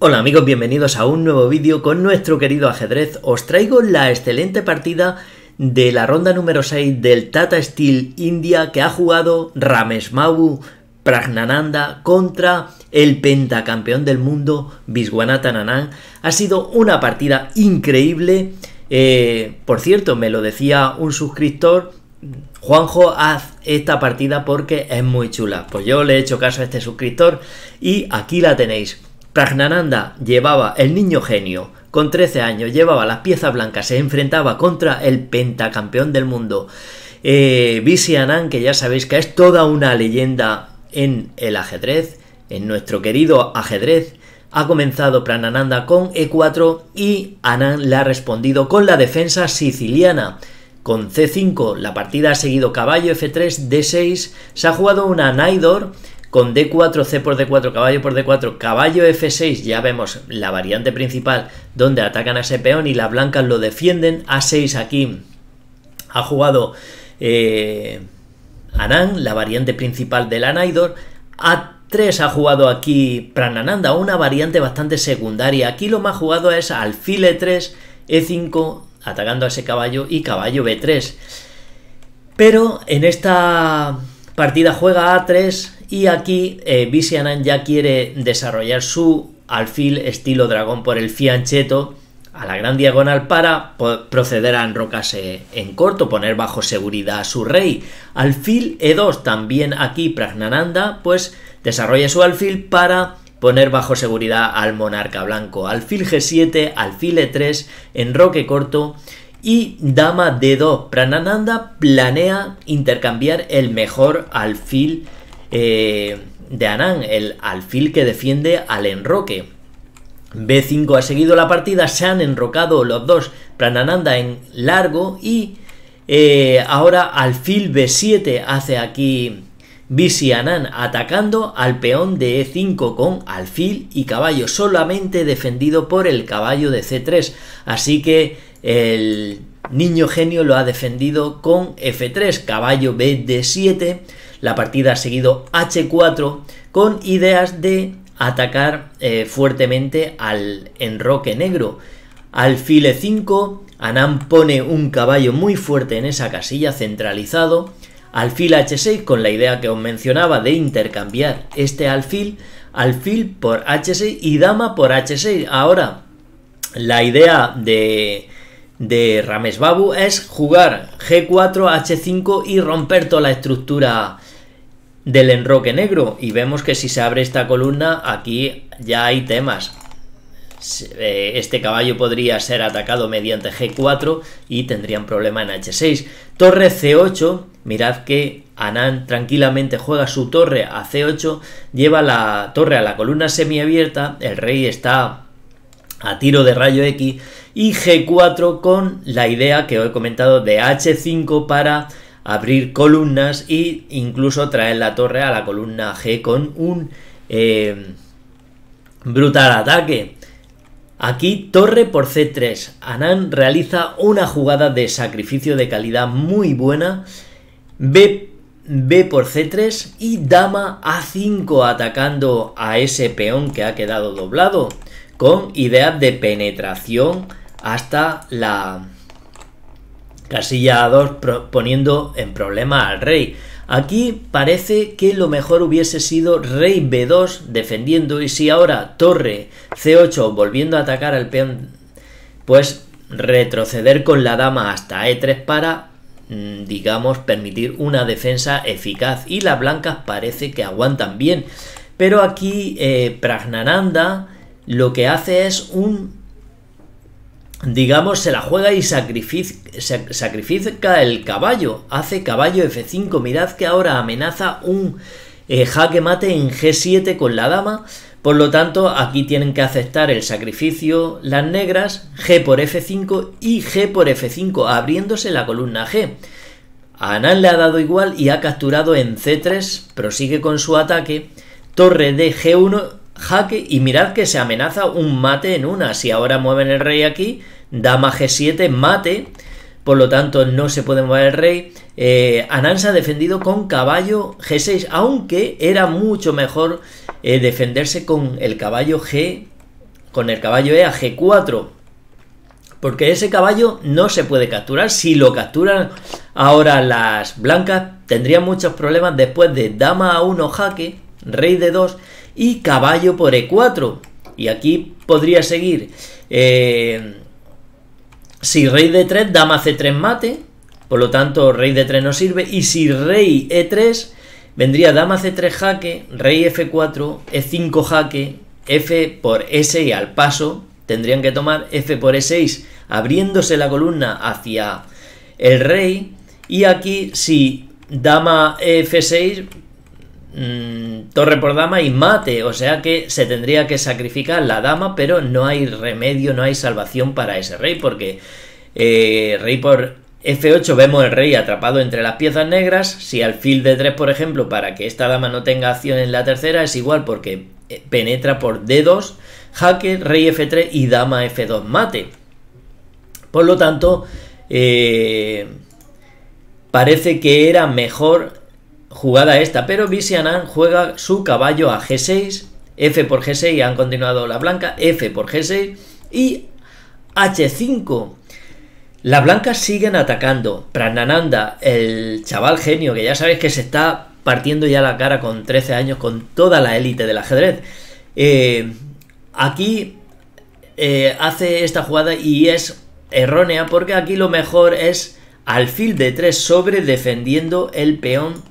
Hola amigos, bienvenidos a un nuevo vídeo con nuestro querido ajedrez. Os traigo la excelente partida de la ronda número 6 del Tata Steel India que ha jugado Ramesh Mabu Pragnananda contra el pentacampeón del mundo Viswanathan Anand. Ha sido una partida increíble. Eh, por cierto, me lo decía un suscriptor Juanjo, haz esta partida porque es muy chula. Pues yo le he hecho caso a este suscriptor y aquí la tenéis. Ragnananda llevaba el niño genio, con 13 años, llevaba las piezas blancas, se enfrentaba contra el pentacampeón del mundo, eh, Bisi que ya sabéis que es toda una leyenda en el ajedrez, en nuestro querido ajedrez, ha comenzado Pranananda con E4 y Anand le ha respondido con la defensa siciliana. Con C5 la partida ha seguido caballo F3, D6, se ha jugado una Naidor con D4, C por D4, caballo por D4, caballo F6, ya vemos la variante principal donde atacan a ese peón y las blancas lo defienden. A6 aquí ha jugado eh, Anand, la variante principal del Anaidor. A3 ha jugado aquí Pranananda, una variante bastante secundaria. Aquí lo más jugado es alfil E3, E5, atacando a ese caballo y caballo B3. Pero en esta partida juega A3, y aquí eh, ya quiere desarrollar su alfil estilo dragón por el fiancheto a la gran diagonal para proceder a enrocarse en corto, poner bajo seguridad a su rey. Alfil E2, también aquí Pragnananda, pues desarrolla su alfil para poner bajo seguridad al monarca blanco. Alfil G7, alfil E3, enroque corto. Y dama D2, Pragnananda planea intercambiar el mejor alfil eh, de Anán, el alfil que defiende al enroque. B5 ha seguido la partida, se han enrocado los dos, Pranananda en largo y eh, ahora alfil B7 hace aquí Bisi Anán atacando al peón de E5 con alfil y caballo, solamente defendido por el caballo de C3. Así que el Niño Genio lo ha defendido con F3, caballo bd 7, la partida ha seguido H4 con ideas de atacar eh, fuertemente al enroque negro. Alfil E5, Anam pone un caballo muy fuerte en esa casilla centralizado. Alfil H6 con la idea que os mencionaba de intercambiar este alfil, alfil por H6 y dama por H6. Ahora, la idea de de Rames Babu es jugar G4, H5 y romper toda la estructura del enroque negro. Y vemos que si se abre esta columna, aquí ya hay temas. Eh, este caballo podría ser atacado mediante G4 y tendrían problema en H6. Torre C8, mirad que Anand tranquilamente juega su torre a C8, lleva la torre a la columna semiabierta, el rey está a tiro de rayo X y G4 con la idea que os he comentado de H5 para abrir columnas e incluso traer la torre a la columna G con un eh, brutal ataque. Aquí torre por C3. Anan realiza una jugada de sacrificio de calidad muy buena. B, B por C3 y dama A5 atacando a ese peón que ha quedado doblado con ideas de penetración hasta la casilla 2 poniendo en problema al rey. Aquí parece que lo mejor hubiese sido rey b2 defendiendo y si ahora torre c8 volviendo a atacar al peón, pues retroceder con la dama hasta e3 para, mm, digamos, permitir una defensa eficaz. Y las blancas parece que aguantan bien. Pero aquí eh, Pragnananda lo que hace es un, digamos, se la juega y sacrifica, el caballo, hace caballo F5, mirad que ahora amenaza un eh, jaque mate en G7 con la dama, por lo tanto aquí tienen que aceptar el sacrificio las negras, G por F5 y G por F5, abriéndose la columna G. A Anán le ha dado igual y ha capturado en C3, prosigue con su ataque, torre de G1 jaque y mirad que se amenaza un mate en una. Si ahora mueven el rey aquí, dama g7, mate, por lo tanto no se puede mover el rey. Eh, ha defendido con caballo g6, aunque era mucho mejor eh, defenderse con el caballo g, con el caballo e a g4. Porque ese caballo no se puede capturar. Si lo capturan ahora las blancas, tendrían muchos problemas después de dama a 1 jaque, rey de 2 y caballo por E4. Y aquí podría seguir... Eh, si rey de 3 dama C3 mate, por lo tanto rey de 3 no sirve. Y si rey E3, vendría dama C3 jaque, rey F4, E5 jaque, F por s y al paso, tendrían que tomar F por E6, abriéndose la columna hacia el rey. Y aquí si dama F6, Mm, torre por dama y mate, o sea que se tendría que sacrificar la dama, pero no hay remedio, no hay salvación para ese rey, porque eh, rey por F8 vemos el rey atrapado entre las piezas negras, si alfil de 3 por ejemplo, para que esta dama no tenga acción en la tercera es igual porque eh, penetra por D2, jaque, rey F3 y dama F2 mate. Por lo tanto, eh, parece que era mejor jugada esta, pero Visianan juega su caballo a G6, F por G6, han continuado la blanca, F por G6 y H5. Las blancas siguen atacando. Pranananda, el chaval genio, que ya sabéis que se está partiendo ya la cara con 13 años con toda la élite del ajedrez. Eh, aquí eh, hace esta jugada y es errónea porque aquí lo mejor es alfil de 3 sobre defendiendo el peón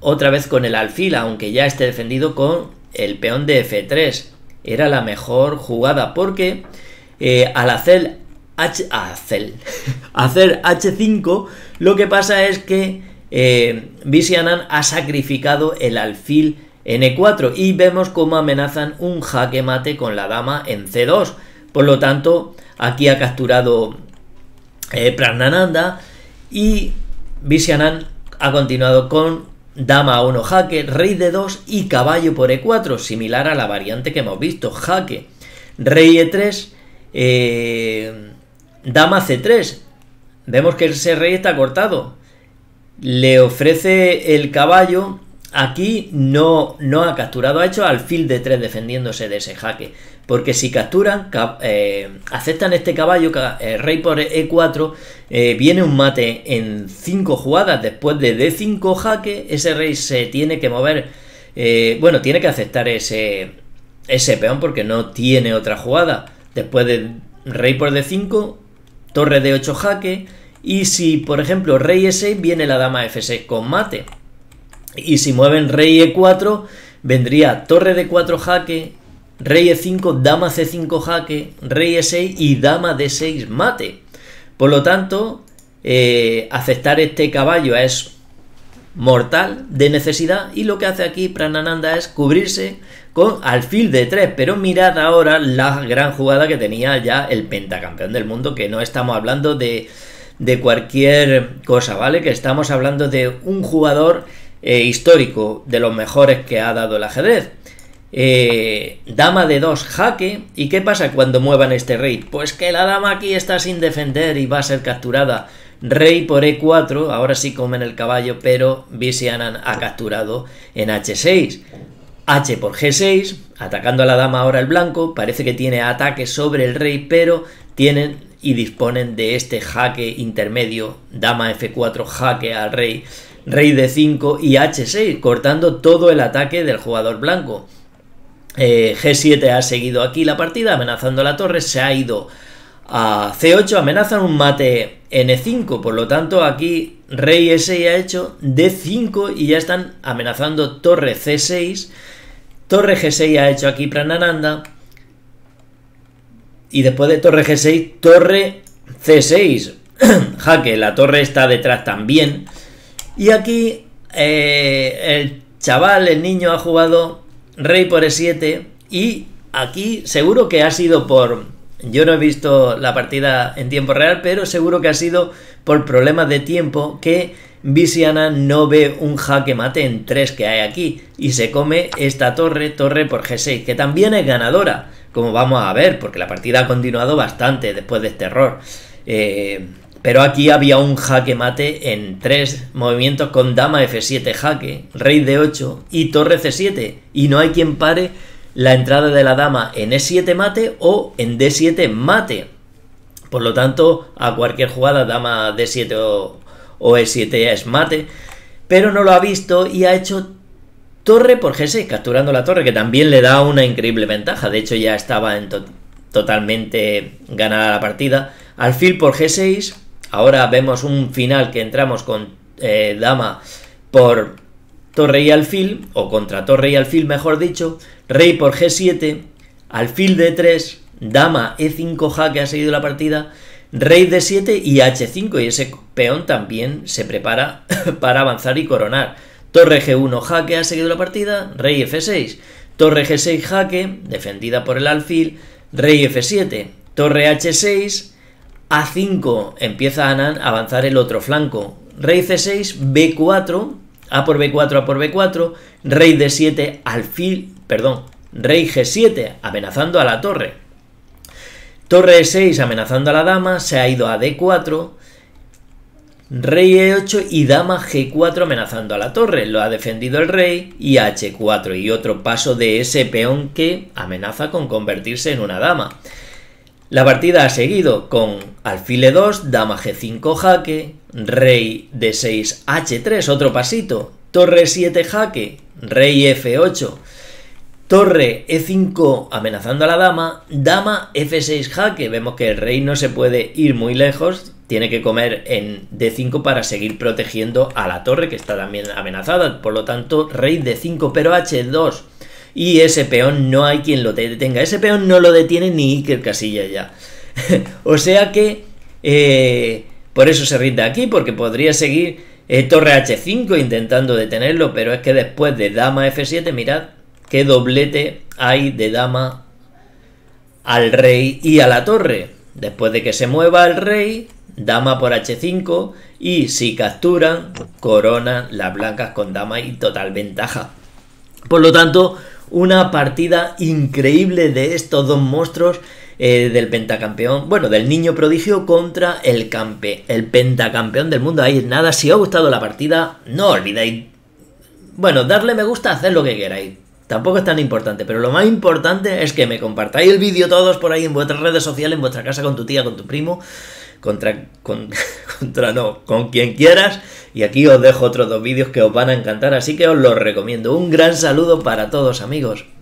otra vez con el alfil, aunque ya esté defendido con el peón de F3. Era la mejor jugada porque eh, al hacer, H, hacer H5 lo que pasa es que eh, ha sacrificado el alfil en e 4 y vemos cómo amenazan un jaque mate con la dama en C2. Por lo tanto, aquí ha capturado eh, Pranananda y Visianan ha continuado con dama a 1 jaque, rey de 2 y caballo por e4, similar a la variante que hemos visto, jaque, rey e3, eh, dama c3. Vemos que ese rey está cortado. Le ofrece el caballo, aquí no, no ha capturado, ha hecho alfil de 3 defendiéndose de ese jaque. Porque si capturan, eh, aceptan este caballo, eh, rey por e4, eh, viene un mate en 5 jugadas después de d5 jaque, ese rey se tiene que mover, bueno, tiene que aceptar ese, peón porque no tiene otra jugada. Después de rey por d5, torre de 8 jaque, y si, por ejemplo, rey e6, viene la dama f6 con mate. Y si mueven rey e4, vendría torre de 4 jaque, rey e5, dama c5 jaque, rey e6 y dama d6 mate. Por lo tanto, eh, aceptar este caballo es mortal de necesidad y lo que hace aquí Pranananda es cubrirse con alfil de 3 pero mirad ahora la gran jugada que tenía ya el pentacampeón del mundo que no estamos hablando de, de cualquier cosa vale que estamos hablando de un jugador eh, histórico de los mejores que ha dado el ajedrez eh, dama de 2 jaque. ¿Y qué pasa cuando muevan este rey? Pues que la dama aquí está sin defender y va a ser capturada. Rey por e4, ahora sí comen el caballo, pero Visianan ha capturado en h6. H por g6, atacando a la dama ahora el blanco, parece que tiene ataque sobre el rey, pero tienen y disponen de este jaque intermedio, dama f4, jaque al rey, rey de 5 y h6, cortando todo el ataque del jugador blanco. Eh, G7 ha seguido aquí la partida, amenazando la torre, se ha ido a C8, amenazan un mate N5, por lo tanto aquí rey S ha hecho D5 y ya están amenazando torre C6, torre G6 ha hecho aquí Pranananda. y después de torre G6, torre C6, jaque, la torre está detrás también y aquí eh, el chaval, el niño ha jugado rey por e7 y aquí seguro que ha sido por... Yo no he visto la partida en tiempo real, pero seguro que ha sido por problemas de tiempo que Visiana no ve un jaque mate en 3 que hay aquí y se come esta torre, torre por G6, que también es ganadora, como vamos a ver, porque la partida ha continuado bastante después de este error. Eh, pero aquí había un jaque mate en tres movimientos con dama f7 jaque, rey d8 y torre c7. Y no hay quien pare la entrada de la dama en e7 mate o en d7 mate. Por lo tanto, a cualquier jugada, dama d7 o, o e7 es mate. Pero no lo ha visto y ha hecho torre por g6, capturando la torre, que también le da una increíble ventaja. De hecho, ya estaba totalmente ganada la partida. Alfil por g6 Ahora vemos un final que entramos con eh, dama por torre y alfil, o contra torre y alfil mejor dicho, rey por g7, alfil d3, dama e5 jaque ha seguido la partida, rey d7 y h5, y ese peón también se prepara para avanzar y coronar. Torre g1 jaque ha seguido la partida, rey f6, torre g6 jaque, defendida por el alfil, rey f7, torre h6, a5 empieza a avanzar el otro flanco. Rey C6, B4, A por B4, A por B4, Rey D7, alfil, perdón, Rey G7 amenazando a la torre. Torre E6 amenazando a la dama, se ha ido a D4, Rey E8 y dama G4 amenazando a la torre, lo ha defendido el rey y H4 y otro paso de ese peón que amenaza con convertirse en una dama. La partida ha seguido con alfile 2 dama g5 jaque, rey d6 h3, otro pasito, torre 7 jaque, rey f8, torre e5 amenazando a la dama, dama f6 jaque, vemos que el rey no se puede ir muy lejos, tiene que comer en d5 para seguir protegiendo a la torre que está también amenazada, por lo tanto rey d5 pero h2 y ese peón no hay quien lo detenga. Ese peón no lo detiene ni Iker Casilla ya. o sea que... Eh, por eso se rinde aquí, porque podría seguir eh, torre H5 intentando detenerlo, pero es que después de dama F7, mirad qué doblete hay de dama al rey y a la torre. Después de que se mueva el rey, dama por H5 y si capturan, coronan las blancas con dama y total ventaja. Por lo tanto, una partida increíble de estos dos monstruos eh, del pentacampeón, bueno, del niño prodigio contra el campe, el pentacampeón del mundo. Ahí nada, si os ha gustado la partida, no olvidéis, bueno, darle me gusta, hacer lo que queráis. Tampoco es tan importante, pero lo más importante es que me compartáis el vídeo todos por ahí en vuestras redes sociales, en vuestra casa, con tu tía, con tu primo contra, contra no, con quien quieras. Y aquí os dejo otros dos vídeos que os van a encantar, así que os los recomiendo. Un gran saludo para todos amigos.